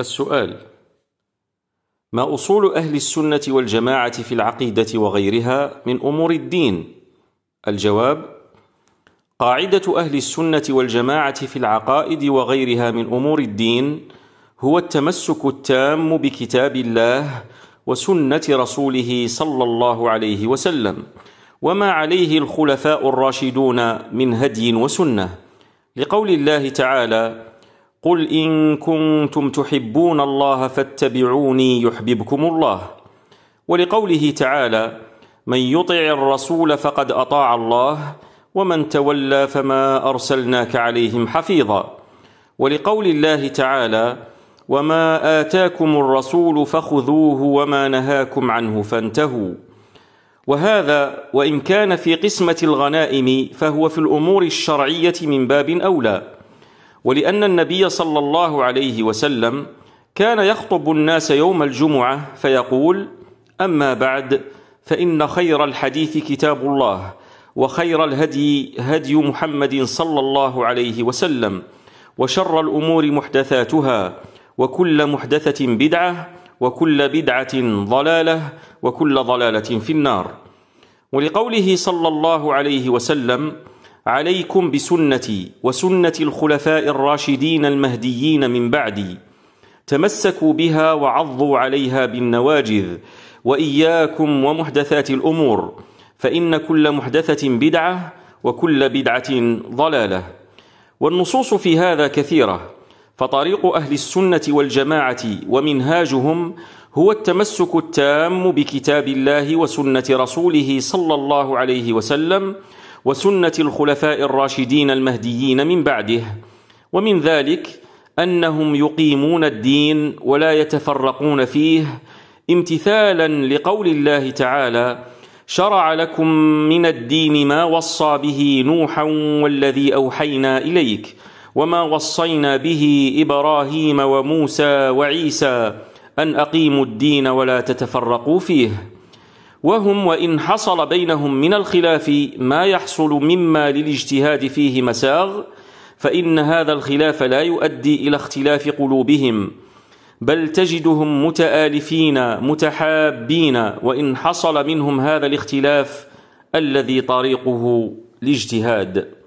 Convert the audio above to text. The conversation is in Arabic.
السؤال ما أصول أهل السنة والجماعة في العقيدة وغيرها من أمور الدين؟ الجواب قاعدة أهل السنة والجماعة في العقائد وغيرها من أمور الدين هو التمسك التام بكتاب الله وسنة رسوله صلى الله عليه وسلم وما عليه الخلفاء الراشدون من هدي وسنة لقول الله تعالى قل إن كنتم تحبون الله فاتبعوني يحببكم الله ولقوله تعالى من يطع الرسول فقد أطاع الله ومن تولى فما أرسلناك عليهم حفيظا ولقول الله تعالى وما آتاكم الرسول فخذوه وما نهاكم عنه فانتهوا وهذا وإن كان في قسمة الغنائم فهو في الأمور الشرعية من باب أولى ولأن النبي صلى الله عليه وسلم كان يخطب الناس يوم الجمعة فيقول أما بعد فإن خير الحديث كتاب الله وخير الهدي هدي محمد صلى الله عليه وسلم وشر الأمور محدثاتها وكل محدثة بدعة وكل بدعة ضلالة وكل ضلالة في النار ولقوله صلى الله عليه وسلم عليكم بسنتي وسنه الخلفاء الراشدين المهديين من بعدي تمسكوا بها وعضوا عليها بالنواجذ واياكم ومحدثات الامور فان كل محدثه بدعه وكل بدعه ضلاله والنصوص في هذا كثيره فطريق اهل السنه والجماعه ومنهاجهم هو التمسك التام بكتاب الله وسنه رسوله صلى الله عليه وسلم وسنة الخلفاء الراشدين المهديين من بعده ومن ذلك أنهم يقيمون الدين ولا يتفرقون فيه امتثالا لقول الله تعالى شرع لكم من الدين ما وصى به نوحا والذي أوحينا إليك وما وصينا به إبراهيم وموسى وعيسى أن أقيموا الدين ولا تتفرقوا فيه وهم وإن حصل بينهم من الخلاف ما يحصل مما للاجتهاد فيه مساغ فإن هذا الخلاف لا يؤدي إلى اختلاف قلوبهم بل تجدهم متآلفين متحابين وإن حصل منهم هذا الاختلاف الذي طريقه الاجتهاد